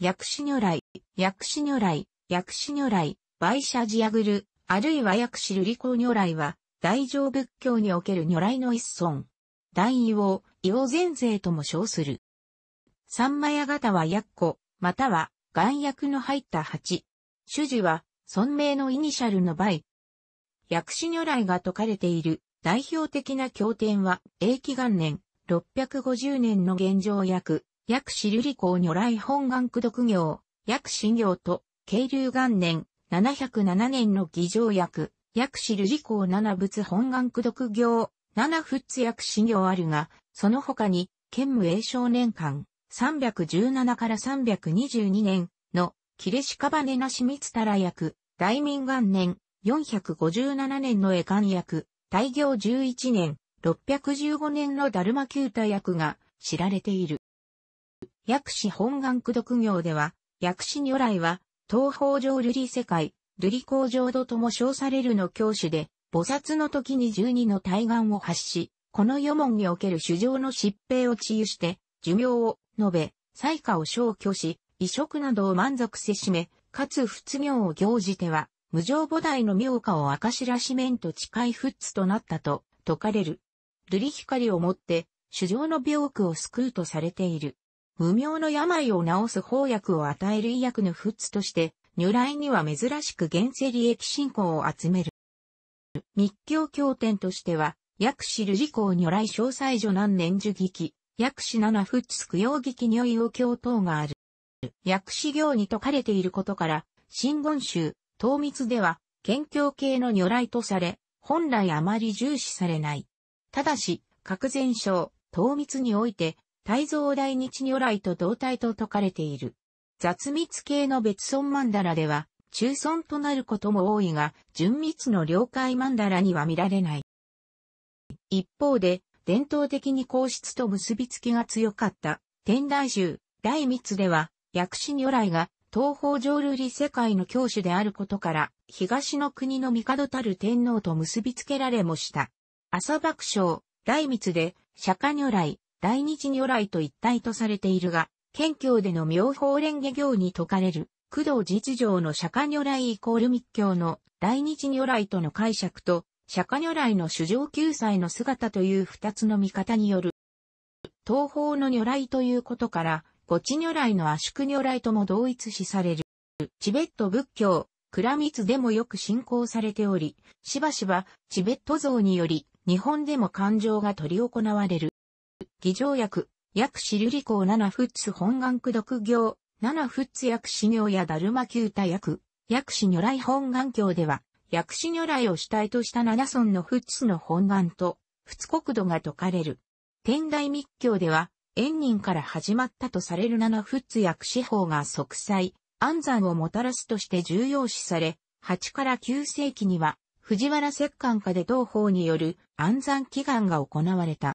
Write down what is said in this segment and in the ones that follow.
薬師如来、薬師如来、薬師如来、売者ジアグル、あるいは薬師瑠璃光如来は、大乗仏教における如来の一尊。大王、硫黄前世とも称する。三枚型は薬庫、または、眼薬の入った鉢。主事は、尊名のイニシャルの倍。薬師如来が説かれている代表的な経典は、永紀元年、650年の現状薬、薬師瑠璃光如来本願区毒行、薬師行と、慶流元年、707年の儀上薬、薬師瑠璃光七仏本願区毒行、七仏薬師行あるが、その他に、剣武英少年間、317から322年の、キレシカバネナシミツタラ薬、大民元年、457年の絵漢薬、大行11年、615年のダルマキュータ薬が知られている。薬師本願駆読行では、薬師如来は、東方上瑠璃世界、瑠璃工場土とも称されるの教主で、菩薩の時に十二の対岸を発し、この世門における主上の疾病を治癒して、寿命を述べ、災禍を消去し、移植などを満足せしめ、かつ仏行を行じては、無常菩提の妙化を明らし面と近い仏となったと説かれる。瑠璃光をもって、主上の病苦を救うとされている。無名の病を治す方薬を与える医薬の仏として、如来には珍しく現世利益信仰を集める。密教経典としては、薬師ル事項如来詳細女難年樹劇、薬師七仏供養劇如意を教等がある。薬師行に説かれていることから、新言宗、東密では、研究系の如来とされ、本来あまり重視されない。ただし、各前章、東密において、大蔵大日如来と同体と説かれている。雑密系の別村曼荼羅では、中村となることも多いが、純密の領海曼荼羅には見られない。一方で、伝統的に皇室と結びつきが強かった天台宗、大密では、薬師如来が東方浄瑠璃世界の教主であることから、東の国の帝たる天皇と結びつけられもした。朝爆笑、大密で、釈迦如来、大日如来と一体とされているが、県境での妙法蓮華行に説かれる、工藤実情の釈迦如来イコール密教の大日如来との解釈と、釈迦如来の主上救済の姿という二つの見方による、東方の如来ということから、五地如来の圧縮如来とも同一視される。チベット仏教、倉光でもよく信仰されており、しばしばチベット像により、日本でも感情が取り行われる。偽条薬、薬師瑠理工七仏本願区独行、七仏薬師業やダルマキュータ薬、薬師如来本願経では、薬師如来を主体とした七尊の仏の本願と、仏国土が解かれる。天台密教では、縁人から始まったとされる七仏薬師法が即災、安山をもたらすとして重要視され、8から9世紀には、藤原摂関下で同法による安山祈願が行われた。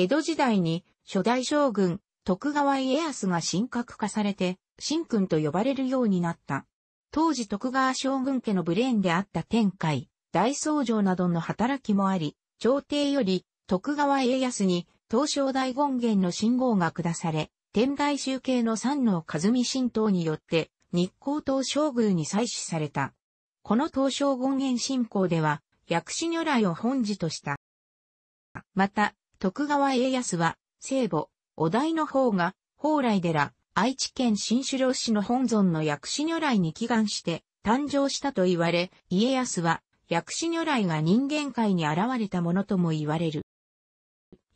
江戸時代に初代将軍徳川家康が神格化されて、神君と呼ばれるようになった。当時徳川将軍家のブレーンであった天海、大僧正などの働きもあり、朝廷より徳川家康に東照大権現の信号が下され、天台宗系の三能和美神道によって日光東照宮に採取された。この東照権現信仰では、薬師如来を本寺とした。また、徳川家康は、聖母、お題の方が、宝来寺、愛知県新城市の本尊の薬師如来に祈願して、誕生したと言われ、家康は、薬師如来が人間界に現れたものとも言われる。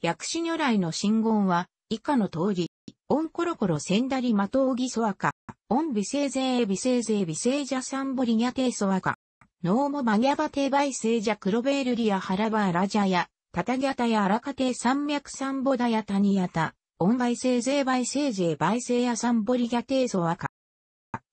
薬師如来の信言は、以下の通り、オンコロコロセンダリマトウギソアカ、オンビセイゼービセイゼービセイジャサンボリニャテイソアカ、ノーモマニャバテバイセイジャクロベールリアハラバーラジャヤ、タタギャタや荒家庭山脈サンボダヤタニヤタ、音倍生税イバイセイやサンボリギャテイソワカ。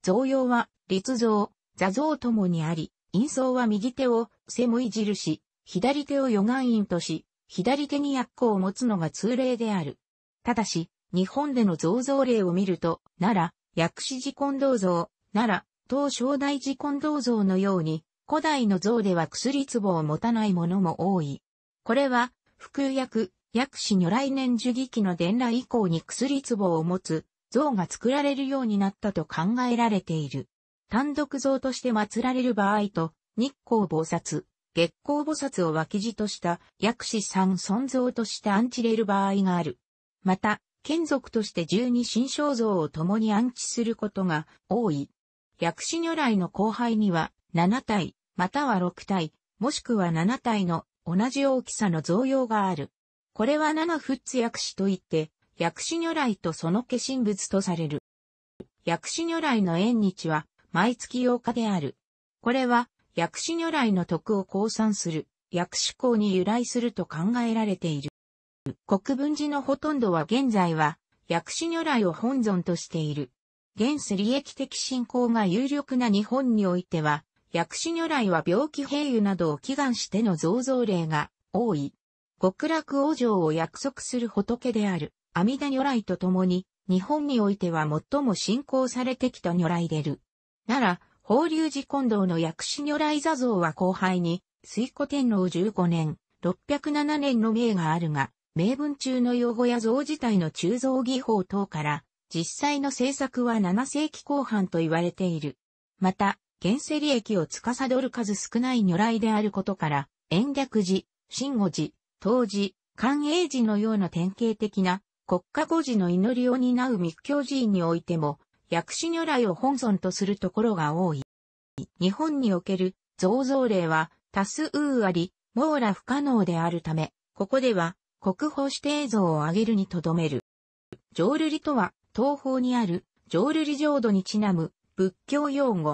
造用は、立像、座像ともにあり、陰層は右手を、背もいし、左手を余願印とし、左手に薬庫を持つのが通例である。ただし、日本での造像例を見ると、奈良、薬師寺近銅像、奈良、東正大寺近銅像のように、古代の像では薬壺を持たないものも多い。これは、服薬、薬師如来年樹儀期の伝来以降に薬壺を持つ像が作られるようになったと考えられている。単独像として祀られる場合と、日光菩薩、月光菩薩を脇地とした薬師三尊像として安置れる場合がある。また、眷属として十二神肖像を共に安置することが多い。薬師如来の後輩には七体、または六体、もしくは七体の同じ大きさの造用がある。これは七仏薬師といって、薬師如来とその化身物とされる。薬師如来の縁日は毎月8日である。これは薬師如来の徳を降参する薬師校に由来すると考えられている。国分寺のほとんどは現在は薬師如来を本尊としている。現世利益的信仰が有力な日本においては、薬師如来は病気平癒などを祈願しての造像例が多い。極楽往生を約束する仏である阿弥陀如来と共に、日本においては最も信仰されてきた如来でる。なら、法隆寺近道の薬師如来座像は後輩に、水古天皇15年、607年の名があるが、名文中の用語や像自体の鋳造技法等から、実際の制作は7世紀後半と言われている。また、現世利益を司る数少ない如来であることから、延暦寺、真語寺、当寺、寛永寺のような典型的な国家護寺の祈りを担う密教寺院においても、薬師如来を本尊とするところが多い。日本における造像例は多数あり、網羅不可能であるため、ここでは国宝指定像を挙げるにとどめる。浄瑠璃とは東方にある浄瑠璃浄土にちなむ仏教用語。